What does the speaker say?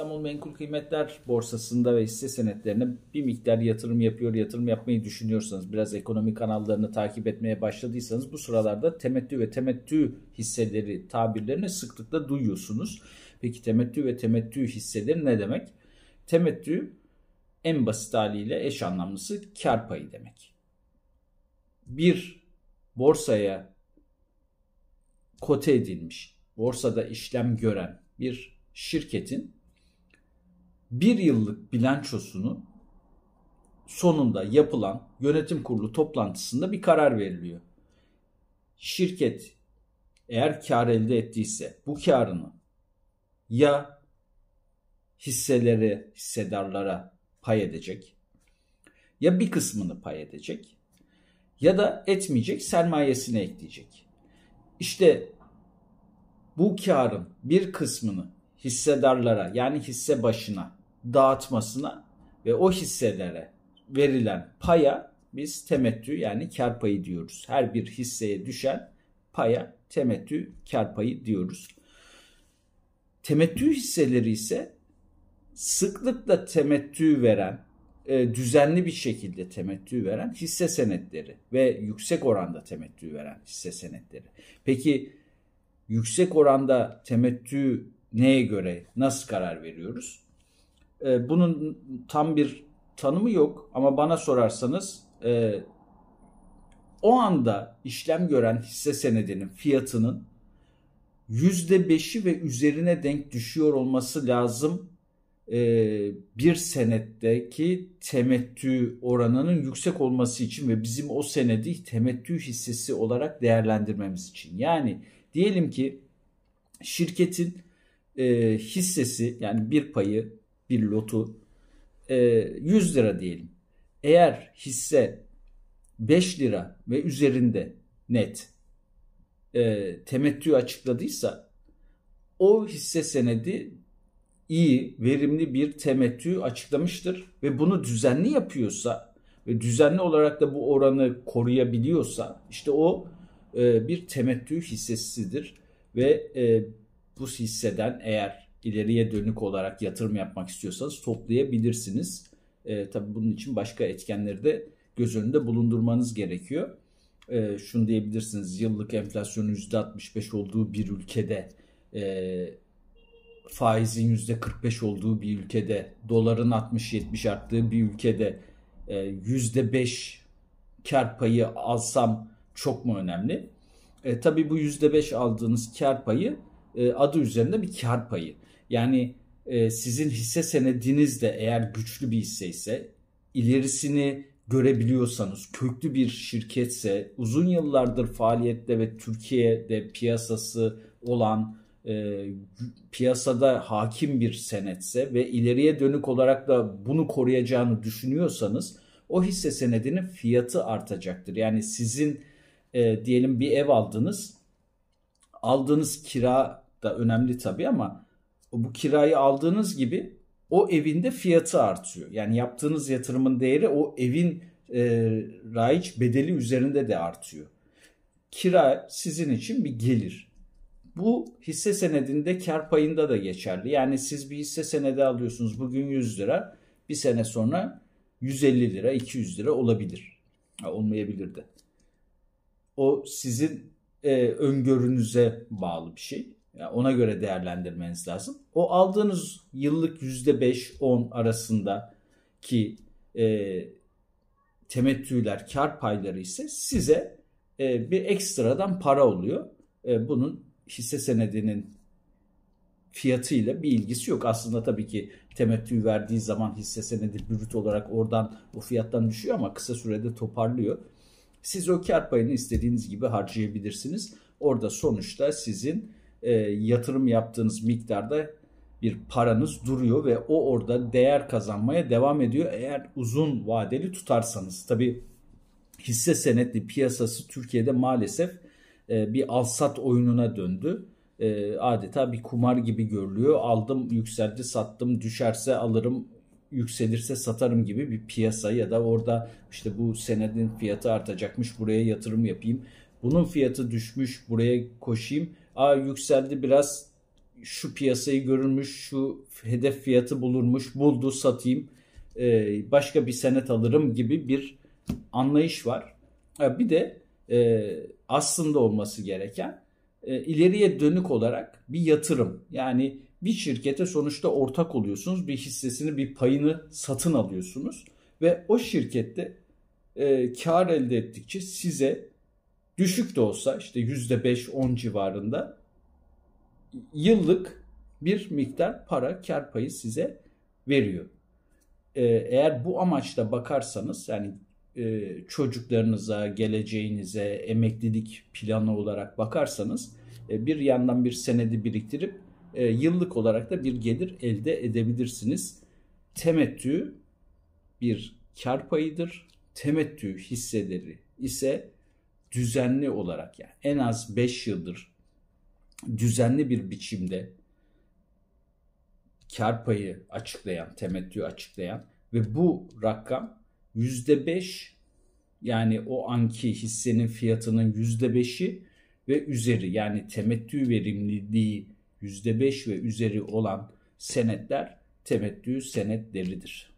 İstanbul Menkul Kıymetler Borsası'nda ve hisse senetlerine bir miktar yatırım yapıyor, yatırım yapmayı düşünüyorsanız, biraz ekonomi kanallarını takip etmeye başladıysanız bu sıralarda temettü ve temettü hisseleri tabirlerini sıklıkla duyuyorsunuz. Peki temettü ve temettü hisseleri ne demek? Temettü en basit haliyle eş anlamlısı kar payı demek. Bir borsaya kote edilmiş, borsada işlem gören bir şirketin bir yıllık bilançosunu sonunda yapılan yönetim kurulu toplantısında bir karar veriliyor. Şirket eğer kar elde ettiyse bu karını ya hisseleri hissedarlara pay edecek ya bir kısmını pay edecek ya da etmeyecek sermayesine ekleyecek. İşte bu karın bir kısmını hissedarlara yani hisse başına dağıtmasına ve o hisselere verilen paya biz temettü yani kar payı diyoruz. Her bir hisseye düşen paya temettü kar payı diyoruz. Temettü hisseleri ise sıklıkla temettü veren, e, düzenli bir şekilde temettü veren hisse senetleri ve yüksek oranda temettü veren hisse senetleri. Peki yüksek oranda temettü neye göre nasıl karar veriyoruz? E, bunun tam bir tanımı yok ama bana sorarsanız e, o anda işlem gören hisse senedinin fiyatının %5'i ve üzerine denk düşüyor olması lazım e, bir senetteki temettü oranının yüksek olması için ve bizim o senedi temettü hissesi olarak değerlendirmemiz için. Yani diyelim ki şirketin e, hissesi yani bir payı bir lotu 100 e, lira diyelim. Eğer hisse 5 lira ve üzerinde net e, temettü açıkladıysa o hisse senedi iyi, verimli bir temettü açıklamıştır ve bunu düzenli yapıyorsa ve düzenli olarak da bu oranı koruyabiliyorsa işte o e, bir temettü hissesidir ve bu hisseden eğer ileriye dönük olarak yatırım yapmak istiyorsanız toplayabilirsiniz. E, tabii bunun için başka etkenleri de göz önünde bulundurmanız gerekiyor. E, şunu diyebilirsiniz yıllık enflasyonun %65 olduğu bir ülkede e, faizin %45 olduğu bir ülkede doların 60-70 arttığı bir ülkede e, %5 kar payı alsam çok mu önemli? E, tabii bu %5 aldığınız kar payı e, adı üzerinde bir kar payı. Yani e, sizin hisse senediniz de eğer güçlü bir hisse ise ilerisini görebiliyorsanız, köklü bir şirketse, uzun yıllardır faaliyette ve Türkiye'de piyasası olan e, piyasada hakim bir senetse ve ileriye dönük olarak da bunu koruyacağını düşünüyorsanız o hisse senedinin fiyatı artacaktır. Yani sizin e, diyelim bir ev aldınız, aldığınız kira da önemli tabii ama bu kirayı aldığınız gibi o evinde fiyatı artıyor. Yani yaptığınız yatırımın değeri o evin e, raiç bedeli üzerinde de artıyor. Kira sizin için bir gelir. Bu hisse senedinde kar payında da geçerli. Yani siz bir hisse senedi alıyorsunuz bugün 100 lira. Bir sene sonra 150 lira 200 lira olabilir. Ha, olmayabilir de. O sizin e, öngörünüze bağlı bir şey. Yani ona göre değerlendirmeniz lazım. O aldığınız yıllık %5-10 arasındaki e, temettüler, kar payları ise size e, bir ekstradan para oluyor. E, bunun hisse senedinin fiyatıyla bir ilgisi yok. Aslında tabii ki temettü verdiği zaman hisse senedi brüt olarak oradan o fiyattan düşüyor ama kısa sürede toparlıyor. Siz o kar payını istediğiniz gibi harcayabilirsiniz. Orada sonuçta sizin e, yatırım yaptığınız miktarda bir paranız duruyor ve o orada değer kazanmaya devam ediyor. Eğer uzun vadeli tutarsanız tabi hisse senetli piyasası Türkiye'de maalesef e, bir alsat oyununa döndü. E, adeta bir kumar gibi görülüyor. Aldım yükseldi sattım düşerse alırım yükselirse satarım gibi bir piyasa ya da orada işte bu senedin fiyatı artacakmış buraya yatırım yapayım. Bunun fiyatı düşmüş buraya koşayım A yükseldi biraz şu piyasayı görürmüş, şu hedef fiyatı bulurmuş, buldu satayım, ee, başka bir senet alırım gibi bir anlayış var. Ha, e, bir de e, aslında olması gereken e, ileriye dönük olarak bir yatırım. Yani bir şirkete sonuçta ortak oluyorsunuz, bir hissesini, bir payını satın alıyorsunuz ve o şirkette e, kar elde ettikçe size düşük de olsa işte %5-10 civarında yıllık bir miktar para kar payı size veriyor. Ee, eğer bu amaçla bakarsanız yani e, çocuklarınıza, geleceğinize, emeklilik planı olarak bakarsanız e, bir yandan bir senedi biriktirip e, yıllık olarak da bir gelir elde edebilirsiniz. Temettü bir kar payıdır. Temettü hisseleri ise düzenli olarak yani en az 5 yıldır düzenli bir biçimde kar payı açıklayan, temettü açıklayan ve bu rakam %5 yani o anki hissenin fiyatının %5'i ve üzeri yani temettü verimliliği %5 ve üzeri olan senetler temettü senetleridir.